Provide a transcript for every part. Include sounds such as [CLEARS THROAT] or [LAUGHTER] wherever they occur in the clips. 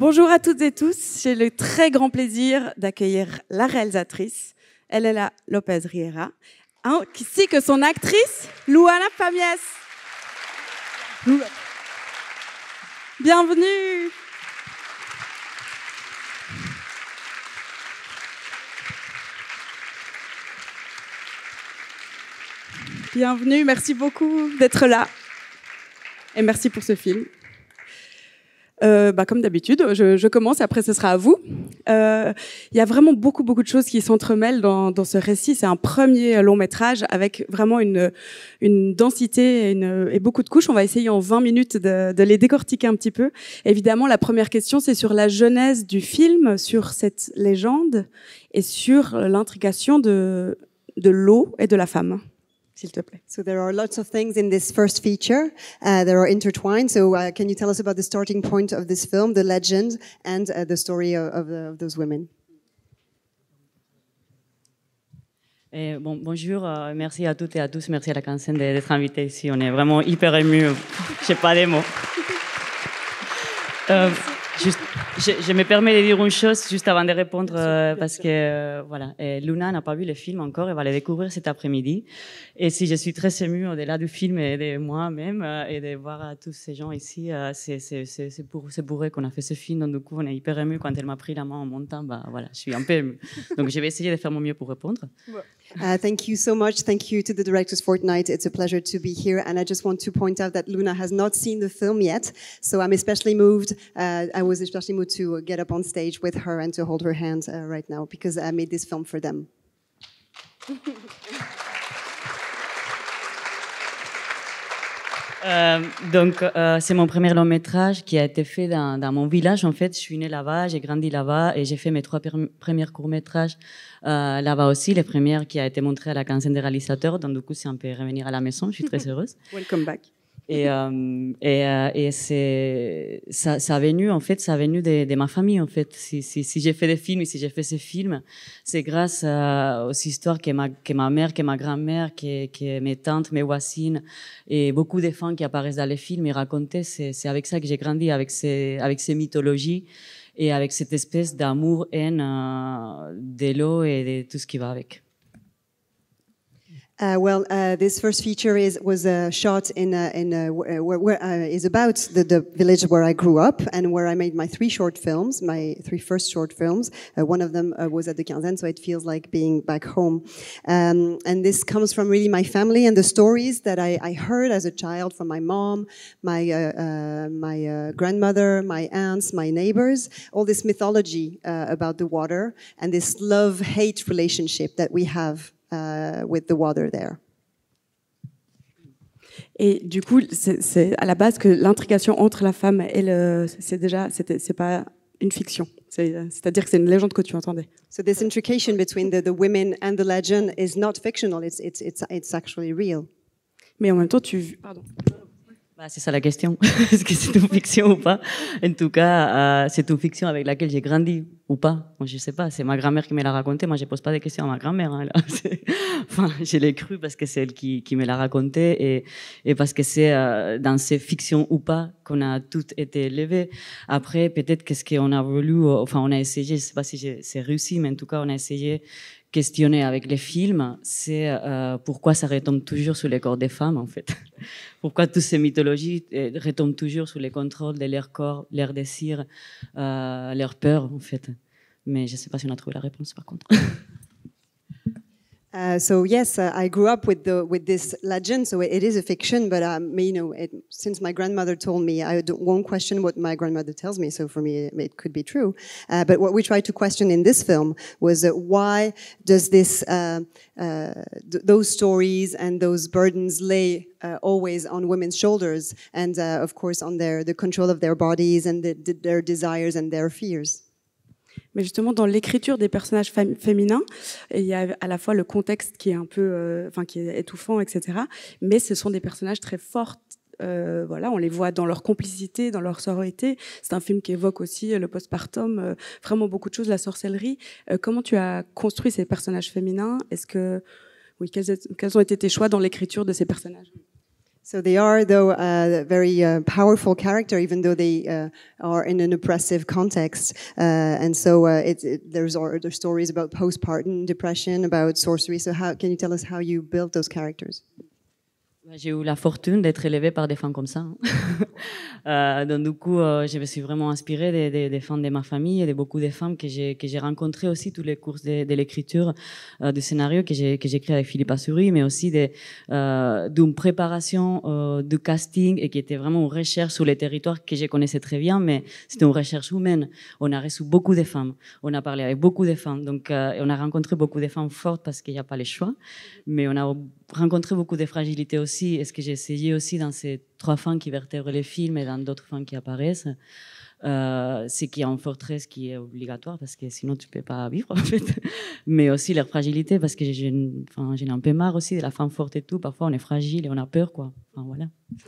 Bonjour à toutes et tous. J'ai le très grand plaisir d'accueillir la réalisatrice Elena Lopez Riera, hein, ainsi que son actrice Luana Pamies. Bienvenue. Bienvenue, merci beaucoup d'être là. Et merci pour ce film. Euh, bah, comme d'habitude, je, je, commence, après ce sera à vous. Euh, il y a vraiment beaucoup, beaucoup de choses qui s'entremêlent dans, dans, ce récit. C'est un premier long métrage avec vraiment une, une densité et, une, et beaucoup de couches. On va essayer en 20 minutes de, de les décortiquer un petit peu. Évidemment, la première question, c'est sur la genèse du film, sur cette légende et sur l'intrication de, de l'eau et de la femme s'il te plaît. So there are lots of things in this first feature uh, that are intertwined. So uh, can you tell us about the starting point of this film, the legend, and uh, the story of, uh, of, those women? Eh, bon, bonjour, euh, merci à toutes et à tous, merci à la Cancène d'être invitée ici. On est vraiment hyper ému. Euh, je n'ai pas les mots. [LAUGHS] Euh, je, me permets de dire une chose juste avant de répondre euh, parce que euh, voilà, et Luna n'a pas vu le film encore et va le découvrir cet après-midi. Et si je suis très émue au-delà du film et de moi-même euh, et de voir tous ces gens ici, c'est pour c'est bourré qu'on a fait ce film. Donc du coup, on est hyper ému quand elle m'a pris la main en montant. Bah voilà, je suis un peu Donc je vais essayer de faire mon mieux pour répondre. Uh, thank you so much. Thank you to the directors Fortnite. It's a pleasure to be here, and I just want to point out that Luna has not seen the film yet, so I'm especially moved. Uh, was especially moved to get up on stage with her and to hold her hand uh, right now because I made this film for them. [LAUGHS] Euh, donc, euh, c'est mon premier long métrage qui a été fait dans, dans mon village. En fait, je suis née là-bas, j'ai grandi là-bas et j'ai fait mes trois premiers courts métrages euh, là-bas aussi. Les premières qui a été montrée à la quinzaine des réalisateurs. Donc, du coup, si on peut revenir à la maison, je suis très [LAUGHS] heureuse. Welcome back. Et, euh, et, euh, et c'est, ça, ça a venu, en fait, ça a venu de, ma famille, en fait. Si, si, si j'ai fait des films si j'ai fait ces films, c'est grâce à, euh, aux histoires que ma, que ma mère, que ma grand-mère, que, que mes tantes, mes voisines et beaucoup de femmes qui apparaissent dans les films et racontaient. C'est, c'est avec ça que j'ai grandi, avec ces, avec ces mythologies et avec cette espèce d'amour-haine euh, de l'eau et de tout ce qui va avec. Uh, well, uh, this first feature is was uh, shot in a, in where, uh, about the, the, village where I grew up and where I made my three short films, my three first short films. Uh, one of them uh, was at the Quinzaine, so it feels like being back home. Um, and this comes from really my family and the stories that I, I heard as a child from my mom, my my grandmother, my aunts, my neighbors. All this mythology about the water and this love-hate relationship that we have Euh, with the water there. Et du coup, c'est à la base que l'intrication entre la femme et le, c'est déjà, c'est pas une fiction. C'est-à-dire que c'est une légende que tu entendais. So this intrication between the, the women and the legend is not fictional. It's, it's, it's, it's actually real. Mais en même temps, tu, pardon. Bah, c'est ça la question. [LAUGHS] Est-ce que c'est une fiction ou pas En tout cas, euh, c'est une fiction avec laquelle j'ai grandi ou pas. Moi, je sais pas. C'est ma grand-mère qui me l'a raconté. Moi, je pose pas de questions à ma grand-mère. Hein, [LAUGHS] enfin, je l'ai cru parce que c'est elle qui, qui me l'a raconté et, et, parce que c'est euh, dans ces fictions ou pas qu'on a toutes été élevées. Après, peut-être qu'est-ce qu'on a voulu, euh, enfin, on a essayé, je sais pas si c'est réussi, mais en tout cas, on a essayé questionner avec les films, c'est euh, pourquoi ça retombe toujours sur les corps des femmes, en fait. [LAUGHS] pourquoi toutes ces mythologies euh, retombent toujours sous les contrôles de leur corps, leurs désirs, euh, leurs peurs, en fait. Mais je ne sais pas si on a trouvé la réponse, par contre. [LAUGHS] Uh, so yes, uh, I grew up with the with this legend. So it, it is a fiction, but um, you know, it, since my grandmother told me, I won't question what my grandmother tells me. So for me, it, it could be true. Uh, but what we tried to question in this film was why does this uh, uh, th those stories and those burdens lay always on women's shoulders, and of course on their the control of their bodies and the, the, their desires and their fears. Mais justement, dans l'écriture des personnages féminins, il y a à la fois le contexte qui est un peu, euh, enfin, qui est étouffant, etc. Mais ce sont des personnages très forts. Euh, voilà, on les voit dans leur complicité, dans leur sororité. C'est un film qui évoque aussi euh, le postpartum, vraiment beaucoup de choses, la sorcellerie. comment tu as construit ces personnages féminins Est-ce que, oui, quels, quels ont été tes choix dans l'écriture de ces personnages So they are, though, a uh, very uh, powerful character, even though they uh, are in an oppressive context. Uh, and so uh, it, it, there's other stories about postpartum depression, about sorcery. So how can you tell us how you built those characters? Bah, j'ai eu la fortune d'être élevée par des femmes comme ça. Hein. [LAUGHS] Euh, donc du coup, euh, je me suis vraiment inspirée des, des, des, femmes de ma famille et de beaucoup de femmes que j'ai que j'ai rencontrées aussi tous les cours de, de l'écriture euh, du scénario que j'ai que j'ai avec Philippe Assouri, mais aussi euh, d'une préparation de casting et qui était vraiment une recherche sur les territoires que je connaissais très bien, mais c'était une recherche humaine. On a reçu beaucoup de femmes, on a parlé avec beaucoup de femmes, donc on a rencontré beaucoup de femmes fortes parce qu'il n'y a pas les choix, mais on a rencontré beaucoup de fragilités aussi aussi, ce que j'ai essayé aussi dans ces trois femmes qui vertèbrent les films et dans d'autres femmes qui apparaissent, euh, c'est qu'il y a une forteresse qui est obligatoire parce que sinon tu peux pas vivre [LAUGHS] en fait. Mais aussi leur fragilité parce que j'ai enfin, un peu marre aussi de la femme forte et tout. Parfois on est fragile et on a peur quoi. voilà. Mm.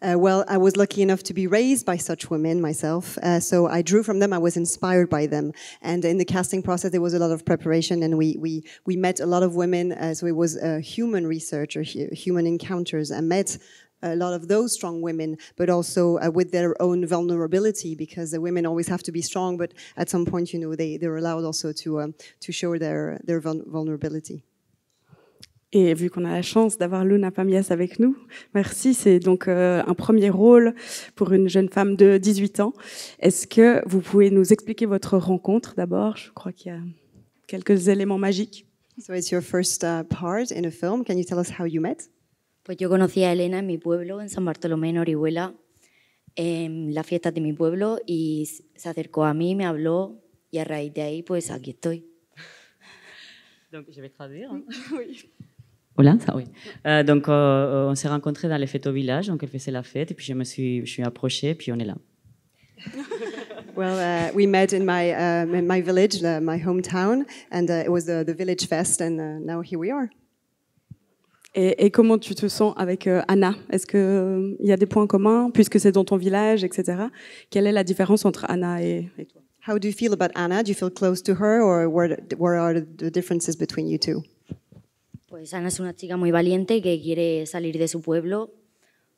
Uh, well, I was lucky enough to be raised by such women myself, uh, so I drew from them. I was inspired by them, and in the casting process, there was a lot of preparation, and we we we met a lot of women. Uh, so it was human research or human encounters. I met a lot of those strong women, but also uh, with their own vulnerability, because the women always have to be strong, but at some point, you know, they, they're allowed also to, um, to show their, their vulnerability. Et vu qu'on a la chance d'avoir Luna Pamias avec nous, merci. C'est donc euh, un premier rôle pour une jeune femme de 18 ans. Est-ce que vous pouvez nous expliquer votre rencontre d'abord Je crois qu'il y a quelques éléments magiques. So it's your first uh, part in a film. Can you tell us how you met? Pues yo conocí a Elena en mi pueblo, en San Bartolomé, en Orihuela, en la fiestas de mi pueblo y se acercó a mí, me habló y a raíz de ahí, pues aquí estoy. [LAUGHS] Donc, je vais traduire. Hein. [LAUGHS] oui. Olin, ça ah oui. Euh, donc euh, euh, on s'est rencontrés dans les fêtes au village, donc elle faisait la fête, et puis je me suis, je suis approchée, puis on est là. [LAUGHS] Well, uh, we met in my, uh, in my village, uh, my hometown, and uh, it was the, the village fest, and uh, now here we are. Et, comment tu te sens avec euh, Anna Est-ce qu'il euh, y a des points communs, puisque c'est dans ton village, etc. Quelle est la différence entre Anna et, et toi How do you feel about Anna Do you feel close to her, or where, where are the differences between you two Pues Ana es una chica muy valiente que quiere salir de su pueblo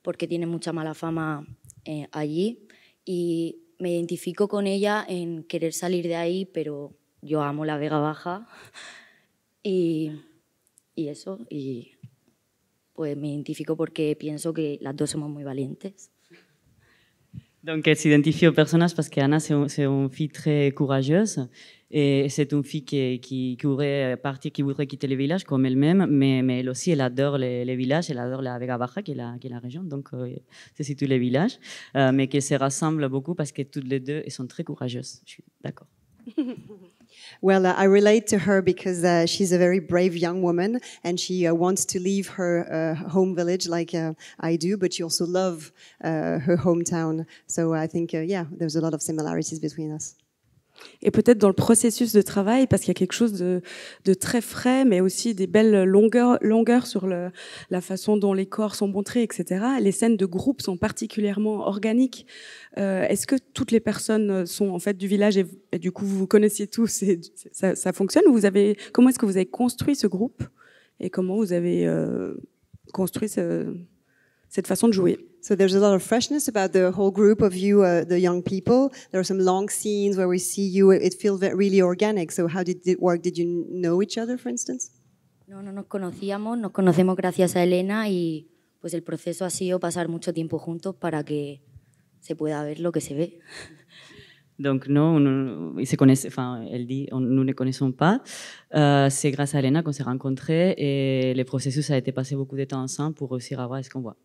porque tiene mucha mala fama eh, allí y me identifico con ella en querer salir de ahí, pero yo amo la Vega Baja y, y eso, y pues me identifico porque pienso que las dos somos muy valientes. Donc, elle s'identifie au personnage parce qu'Anna, c'est une fille très courageuse. Et c'est une fille qui, qui, voudrait partir, qui voudrait quitter le village comme elle-même, mais, mais, elle aussi, elle adore les, villages, elle adore la Vega Baja, qui est la, qui la région, donc c'est c'est tous les villages, euh, mais qui se rassemble beaucoup parce que toutes les deux, elles sont très courageuses. Je suis d'accord. [LAUGHS] Well, uh, I relate to her because uh, she's a very brave young woman and she uh, wants to leave her uh, home village like uh, I do, but she also loves uh, her hometown. So I think, yeah, there's a lot of similarities between us. et peut-être dans le processus de travail, parce qu'il y a quelque chose de, de, très frais, mais aussi des belles longueurs, longueurs sur le, la façon dont les corps sont montrés, etc. Les scènes de groupe sont particulièrement organiques. Euh, est-ce que toutes les personnes sont en fait du village et, du coup vous vous connaissiez tous et ça, ça fonctionne vous avez, Comment est-ce que vous avez construit ce groupe et comment vous avez euh, construit cette façon de jouer So there's a lot of freshness about the whole group of you, uh, the young people. There are some long scenes where we see you. It feels really organic. So how did it work? Did you know each other, for instance? No, no nos conocíamos. Nos conocemos gracias a Elena y pues el proceso ha sido pasar mucho tiempo juntos para que se pueda ver lo que se ve. Donc non, on, ils se connaissent, enfin, elle dit, on, nous ne connaissons pas. Euh, c'est grâce à Elena qu'on s'est rencontrés et le processus a été passé beaucoup de temps ensemble pour réussir à voir ce qu'on voit.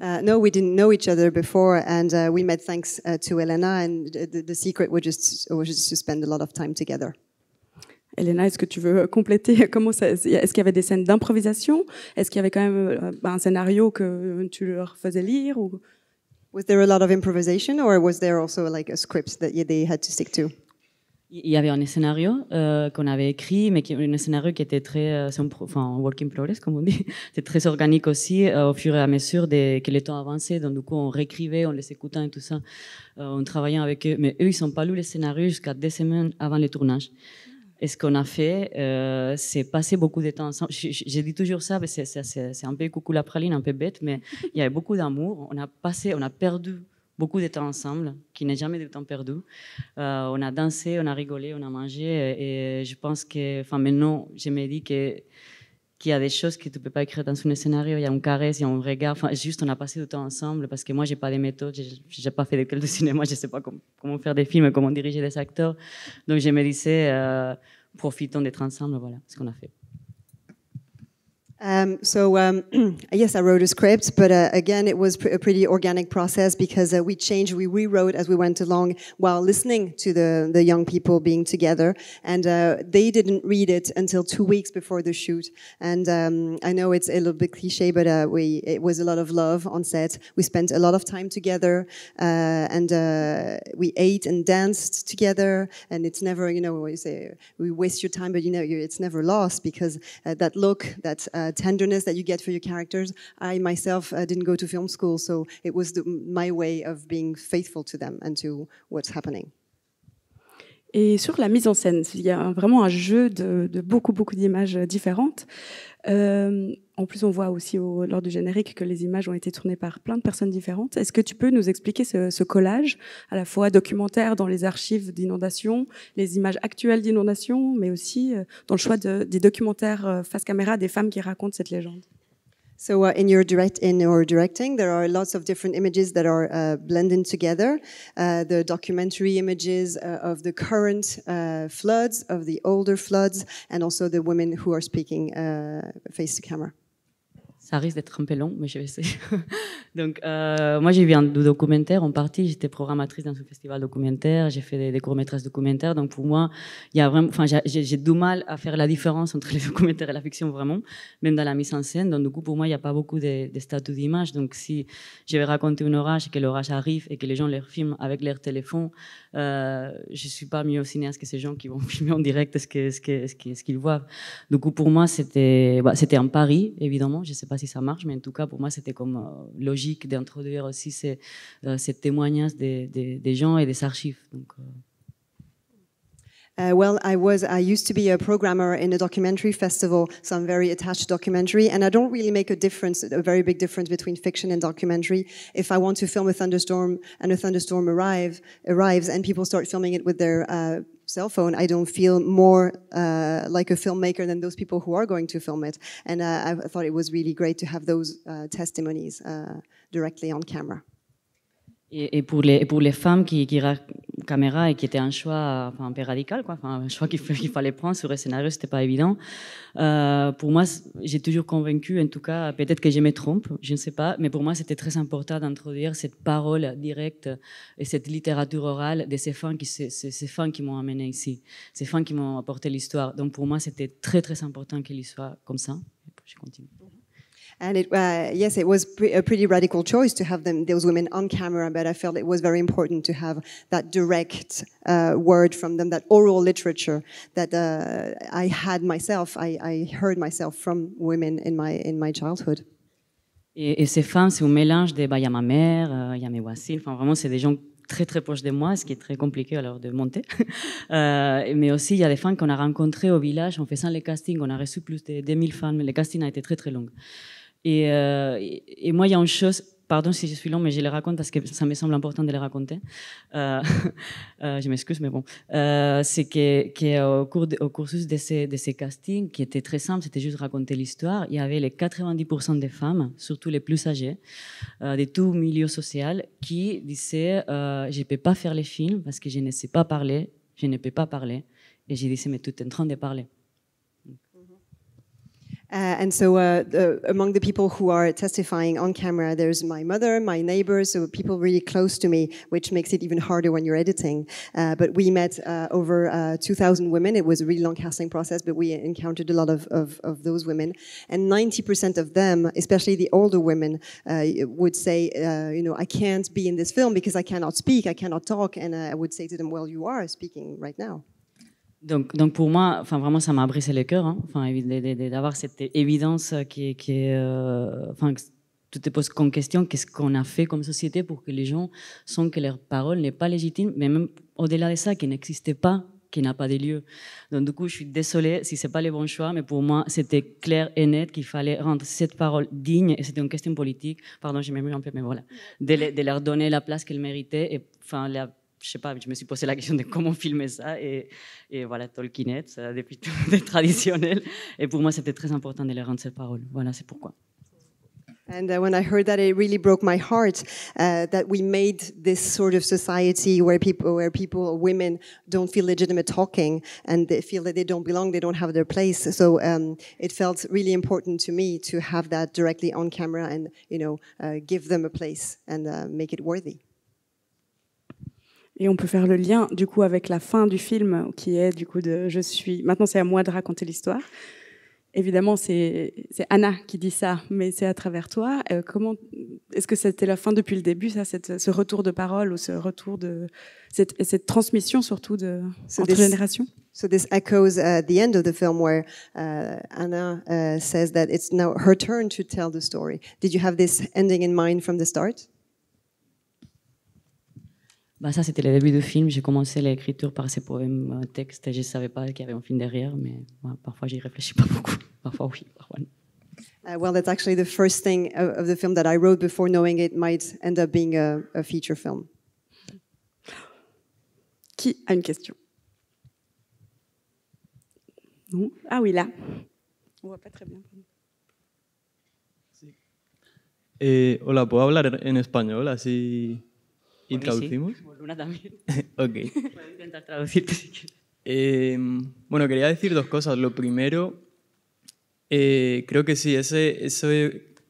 Uh, no, we didn't know each other before, and uh, we met thanks uh, to Elena. And the, the secret was just was just to spend a lot of time together. Elena, est-ce que tu veux euh, compléter [LAUGHS] comment ça Est-ce qu'il y avait des scènes d'improvisation Est-ce qu'il y avait quand même euh, un scénario que euh, tu leur faisais lire ou... Was there a lot of improvisation, or was there also like a script that they had to stick to il y avait un scénario qu'on eh, avait écrit, mais qui, un scénario qui était très, euh, un enfin, work in progress, comme on dit. [LAUGHS] C'est très organique aussi, euh, au fur et à mesure des, que les temps avançait. Donc, du coup, on réécrivait, on les écoutait et tout ça, on euh, travaillait avec eux. Mais eux, ils n'ont pas lu les scénarios jusqu'à deux semaines avant le tournage. Et ce qu'on a fait, euh, c'est passer beaucoup de temps ensemble. J'ai dit toujours ça, mais c'est un peu coucou la praline, un peu bête, mais [LAUGHS] il y avait beaucoup d'amour. On a passé, on a perdu beaucoup de temps ensemble, qui n'est jamais du temps perdu. Euh, on a dansé, on a rigolé, on a mangé. Et je pense que, enfin, maintenant, je me dis que qu'il y a des choses que tu ne peux pas écrire dans un scénario. Il y a une caresse, il y a un regard. Enfin, juste, on a passé du temps ensemble parce que moi, je n'ai pas les méthodes, je n'ai pas fait d'école de cinéma, je ne sais pas comment, faire des films, comment diriger des acteurs. Donc, je me disais, euh, profitons d'être ensemble, voilà ce qu'on a fait. Um, so um, [CLEARS THROAT] yes, I wrote a script, but uh, again, it was pr a pretty organic process because uh, we changed, we rewrote as we went along while listening to the the young people being together, and uh, they didn't read it until two weeks before the shoot. And um, I know it's a little bit cliche, but uh, we it was a lot of love on set. We spent a lot of time together, uh, and uh, we ate and danced together. And it's never, you know, we say we waste your time, but you know, it's never lost because that look that tenderness that you get for your characters. I myself uh, didn't go to film school, so it was the, my way of being faithful to them and to what's happening. Et sur la mise en scène, il y a vraiment un jeu de, beaucoup, beaucoup d'images différentes. Euh, en plus, on voit aussi au, lors du générique que les images ont été tournées par plein de personnes différentes. Est-ce que tu peux nous expliquer ce, collage, à la fois documentaire dans les archives d'inondation, les images actuelles d'inondation, mais aussi euh, dans le choix des documentaires euh, face caméra des femmes qui racontent cette légende So uh, in your direct in your directing, there are lots of different images that are uh, together. Uh, the documentary images uh, of the current uh, floods, of the older floods, and also the women who are speaking face to camera. Ça risque d'être un peu long, mais je vais essayer. [LAUGHS] Donc, euh, moi, j'ai vu un documentaire en partie. J'étais programmatrice dans ce festival documentaire. J'ai fait des, des courts-métrages documentaires. Donc, pour moi, il y a vraiment, enfin, j'ai du mal à faire la différence entre [LAUGHS] les documentaire et la fiction, vraiment, même dans la mise en scène. Donc, du coup, pour moi, il n'y a pas beaucoup de, de statuts d'image. Donc, si je vais raconter un orage et que l'orage arrive et que les gens le filment avec leur téléphone, euh, je ne suis pas mieux au cinéaste que ces gens qui vont [LAUGHS] filmer en direct ce qu'ils que, ce voient. Du coup, pour moi, c'était bah, c'était un pari, évidemment. Je sais pas si ça marche, mais en tout cas, pour moi, c'était comme euh, logique d'introduire aussi ces, euh, ces témoignages des, gens et des archives. Donc, euh. uh, well, I was, I used to be a programmer in a documentary festival, some very attached documentary, and I don't really make a difference, a very big difference between fiction and documentary. If I want to film a thunderstorm and a thunderstorm arrive, arrives and people start filming it with their uh, cell phone, I don't feel more uh, like a filmmaker than those people who are going to film it. And uh, I thought it was really great to have those uh, testimonies uh, directly on camera. Et, pour, les, pour les femmes qui, qui caméra et qui étaient un choix enfin, un peu radical, quoi. Enfin, un choix qu'il fallait prendre sur le scénario, c'était pas évident. Euh, pour moi, j'ai toujours convaincu, en tout cas, peut-être que je me trompe, je ne sais pas, mais pour moi, c'était très important d'introduire cette parole directe et cette littérature orale de ces femmes qui, ces, ces qui m'ont amené ici, ces femmes qui m'ont apporté l'histoire. Donc pour moi, c'était très très important qu'il y soit comme ça. Je continue. And it, c'était uh, yes, it was pre a pretty radical choice to have them, those women on camera, but I felt it was very important to have that direct uh, word from them, that oral literature that uh, I had myself, I, I, heard myself from women in my, in my childhood. Et, ces femmes, c'est un mélange de, bah, il y a ma mère, euh, il y a mes voisines, enfin vraiment, c'est des gens très très proches de moi, ce qui est très compliqué alors de monter. [LAUGHS] Euh, mais aussi, il y a des femmes qu'on a rencontrées au village en faisant les castings. On a reçu plus de 2000 femmes. Le casting a été très très long. Euh, et, moi, il y a une chose pardon si je suis long, mais je les raconte parce que ça me semble important de les raconter. Euh, [LAUGHS] euh, je m'excuse, mais bon. c'est qu'au au, cours de, au cursus de ces, castings, qui était très simple, c'était juste raconter l'histoire, il y avait les 90% des femmes, surtout les plus âgées, de tout milieu social, qui disaient Je ne peux pas faire les films parce que je ne sais pas parler, je ne peux pas parler. Et j'ai dit Mais tu es en train de parler. Uh, and so uh, the, among the people who are testifying on camera, there's my mother, my neighbors, so people really close to me, which makes it even harder when you're editing. Uh, but we met over 2,000 women. It was a really long casting process, but we encountered a lot of, of, of those women. And 90% of them, especially the older women, would say, you know, I can't be in this film because I cannot speak, I cannot talk. And I would say to them, well, you are speaking right now. Donc, donc pour moi, enfin vraiment, ça m'a brisé le cœur. Hein. Enfin, d'avoir cette évidence qui, qui est, euh, enfin, tout te pose comme question qu'est-ce qu'on a fait comme société pour que les gens sentent que leur parole n'est pas légitime, mais même au-delà de ça, qui n'existait pas, qui n'a pas de lieu. Donc du coup, je suis désolée si c'est pas le bon choix, mais pour moi, c'était clair et net qu'il fallait rendre cette parole digne. Et c'était une question politique. Pardon, j'ai même un peu, mais voilà, de, leur donner la place qu'elle méritait et enfin la je sais pas, je me suis posé la question de comment filmer ça. Et, voilà, Tolkienette, euh, ça a depuis tout traditionnel. Et pour moi, c'était très important de leur rendre ces paroles. Voilà, c'est pourquoi. And uh, when I heard that, it really broke my heart uh, that we made this sort of society where people, where people, women don't feel legitimate talking and they feel that they don't belong, they don't have their place. So um, it felt really important to me to have that directly on camera and, you know, uh, give them a place and uh, make it worthy. Et on peut faire le lien du coup avec la fin du film qui est du coup de je suis. Maintenant c'est à moi de raconter l'histoire. Évidemment c'est c'est Anna qui dit ça, mais c'est à travers toi. Euh, comment est-ce que c'était la fin depuis le début ça, cette, ce retour de parole ou ce retour de cette, cette transmission surtout de entre générations? So this echoes at the end of the film where uh, Anna uh, says that it's now her turn to tell the story. Did you have this ending in mind from the start? bah, ça, c'était le début du film. J'ai commencé l'écriture par ces poèmes, euh, textes, et je ne savais pas qu'il y avait un film derrière, mais bah, parfois, j'y réfléchis pas beaucoup. [LAUGHS] Parfois, oui, parfois non. Uh, well, that's actually the first thing of, the film that I wrote before knowing it might end up being a, feature film. Qui a une question non Ah oui, là. On voit pas très bien. Eh, hola, ¿puedo hablar en español? Así ¿Y traducimos? bueno, quería decir dos cosas. Lo primero, eh, creo que sí, ese,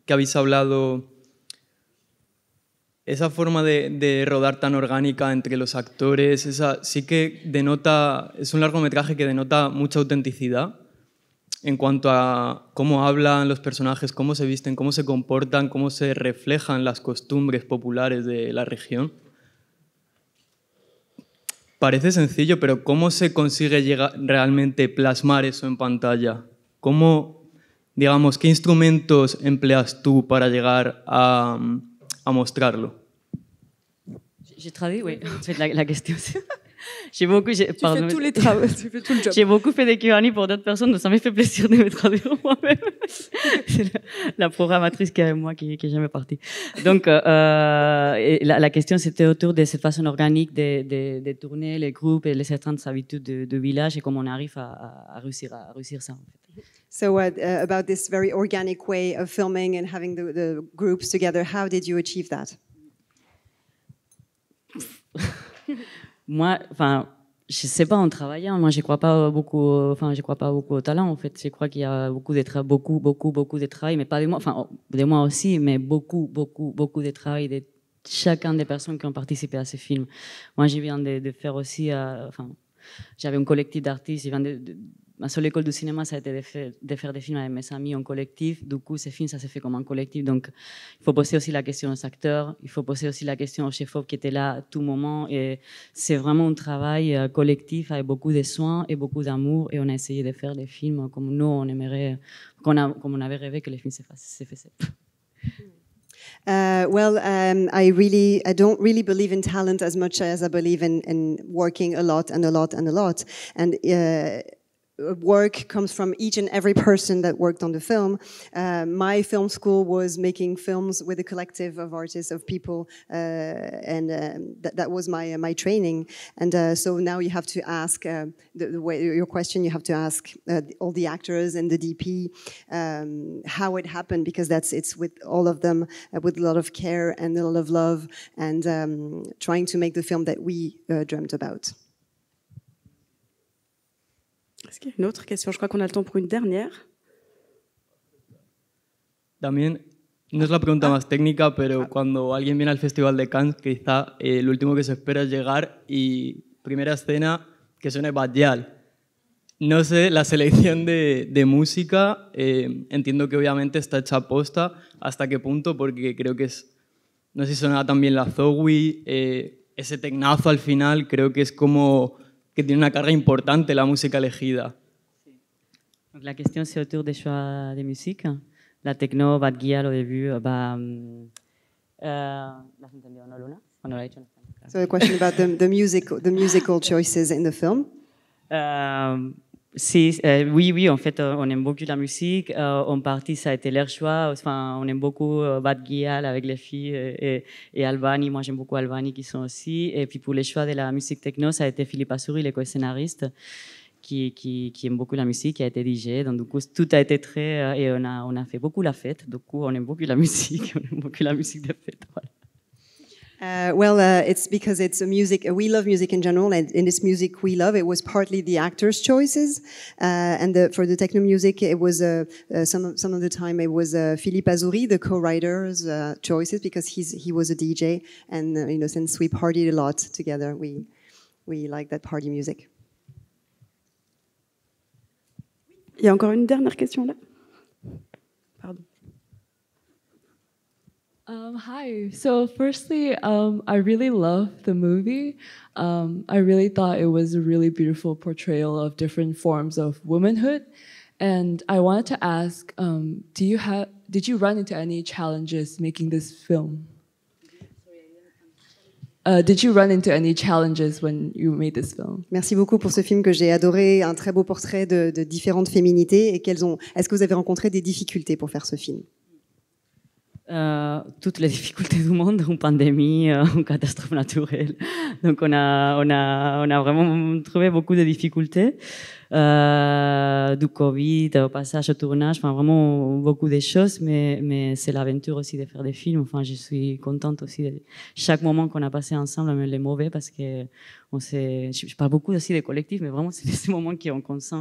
que habéis hablado, esa forma de, de, rodar tan orgánica entre los actores, esa sí que denota, es un largometraje que denota mucha autenticidad en cuanto a cómo hablan los personajes, cómo se visten, cómo se comportan, cómo se reflejan las costumbres populares de la región. Parece sencillo, pero ¿cómo se consigue realmente plasmar eso en pantalla? ¿Cómo, digamos, qué instrumentos empleas tú para llegar a, mostrarlo? [LAUGHS] la, [LAUGHS] [LAUGHS] J'ai beaucoup, j'ai, tous les [LAUGHS] travaux, tu fais tout le job. J'ai beaucoup fait des Q&A pour d'autres personnes, donc ça m'a fait plaisir de me traduire moi-même. [LAUGHS] C'est la, programmatrice qui est moi, qui, qui jamais partie. Donc, euh, euh la, la, question c'était autour de cette façon organique de, de, de tourner les groupes et les certaines habitudes de, de, village et comment on arrive à, à réussir, à réussir ça. En fait. So, uh, uh, about this very organic way of filming and having the, the groups together, how did you achieve that? moi, enfin, je sais pas en travaillant. Moi, je crois pas beaucoup. Enfin, je crois pas beaucoup au talent. En fait, je crois qu'il y a beaucoup de beaucoup, beaucoup, beaucoup de travail, mais pas de moi. Enfin, oh, de moi aussi, mais beaucoup, beaucoup, beaucoup de travail de chacun des personnes qui ont participé à ce film. Moi, je viens de, faire aussi. Euh, enfin, j'avais un collectif d'artistes. Je viens de ma seule école de cinéma, ça a été de faire, des films avec mes amis en collectif. Du coup, ces films, ça s'est fait comme un collectif. Donc, il faut poser aussi la question aux acteurs, il faut poser aussi la question aux chefs qui était là à tout moment. Et c'est vraiment un travail euh, collectif avec beaucoup de soins et beaucoup d'amour. Et on a essayé de faire des films comme nous, on aimerait, comme on avait rêvé que les films se faisaient. [LAUGHS] Euh, well, um, I really, I don't really believe in talent as much as I believe in, working a lot and a lot and a lot. Uh, work comes from each and every person that worked on the film. Uh, my film school was making films with a collective of artists, of people, uh, and um, that was my uh, my training. And uh, so now you have to ask uh, the, the, way your question. You have to ask all the actors and the DP um, how it happened because that's it's with all of them with a lot of care and a lot of love and um, trying to make the film that we dreamt about. ¿Es que qu'il y a Creo que También, no es la pregunta ah. más técnica, pero ah. cuando alguien viene al Festival de Cannes, quizá el eh, lo último que se espera es llegar y primera escena que suene Badial. No sé, la [LAUGHS] selección de, música, eh, entiendo que obviamente está hecha a posta, hasta qué punto, porque creo que es, no sé si sonaba también la Zowie, eh, ese tecnazo al final, creo que es como qui tiene une carga importante la musique elegida. la question, c'est autour des choix de musique. La techno va guiar au début. Va, So the question about the, the, musical, the musical choices in the film. Um, si, euh, oui, oui, en fait, euh, on aime beaucoup la musique. Euh, en partie, ça a été leur choix. Enfin, on aime beaucoup euh, Bad Gyal avec les filles et, et Albani. Moi, j'aime beaucoup Albani qui sont aussi. Et puis, pour les choix de la musique techno, ça a été Philippe Assouri, le co-scénariste, qui, qui, qui, aime beaucoup la musique, qui a été DJ. Donc, du coup, tout a été très. et on a, on a fait beaucoup la fête. Du coup, on aime beaucoup la [LAUGHS] musique. On aime beaucoup la musique de fête. Voilà. Uh, well, uh, it's because it's a music. we love music in general, and in this music we love, it was partly the actors' choices, uh, and the, for the techno music, it was uh, uh, some of, some of the time it was Philippe Azouri, the co-writer's choices, because he's he was a DJ, and you know since we partied a lot together, we we like that party music. Il y a encore une dernière question là. Um, hi. So, firstly, um, I really love the movie. Um, I really thought it was a really beautiful portrayal of different forms of womanhood, and I wanted to ask: um, Do you have? Did you run into any challenges making this film? Uh, did you run into any challenges when you made this film? Merci beaucoup pour ce film que j'ai adoré, un très beau portrait de, de différentes féminités et qu'elles ont. Est-ce que vous avez rencontré des difficultés pour faire ce film? Euh, toutes les difficultés du monde, une pandémie, euh, une catastrophe naturelle. Donc on a, on a, on a vraiment trouvé beaucoup de difficultés, euh, du Covid au passage au tournage, enfin vraiment beaucoup de choses, mais, mais c'est l'aventure aussi de faire des films. Enfin, je suis contente aussi de chaque moment qu'on a passé ensemble, même les mauvais, parce que on s'est, je parle beaucoup aussi des collectifs, mais vraiment [LAUGHS] c'est ces moments qui sent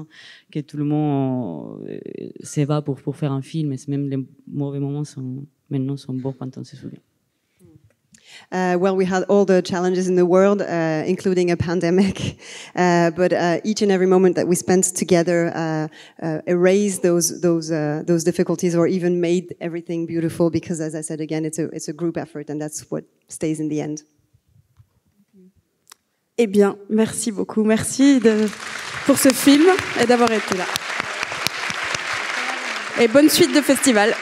que tout le monde euh, s'évade pour, pour faire un film, et même les mauvais moments sont maintenant sont subió. Uh, well, we had all the challenges in the world, uh, including a pandemic. [LAUGHS] Uh, but uh, each and every moment that we spent together uh, uh, erased those those those difficulties, or even made everything beautiful. Because, as I said again, it's a it's a group effort, and that's what stays in the end. Eh bien, merci beaucoup, merci de, pour ce film et d'avoir été là. Et bonne suite de festival.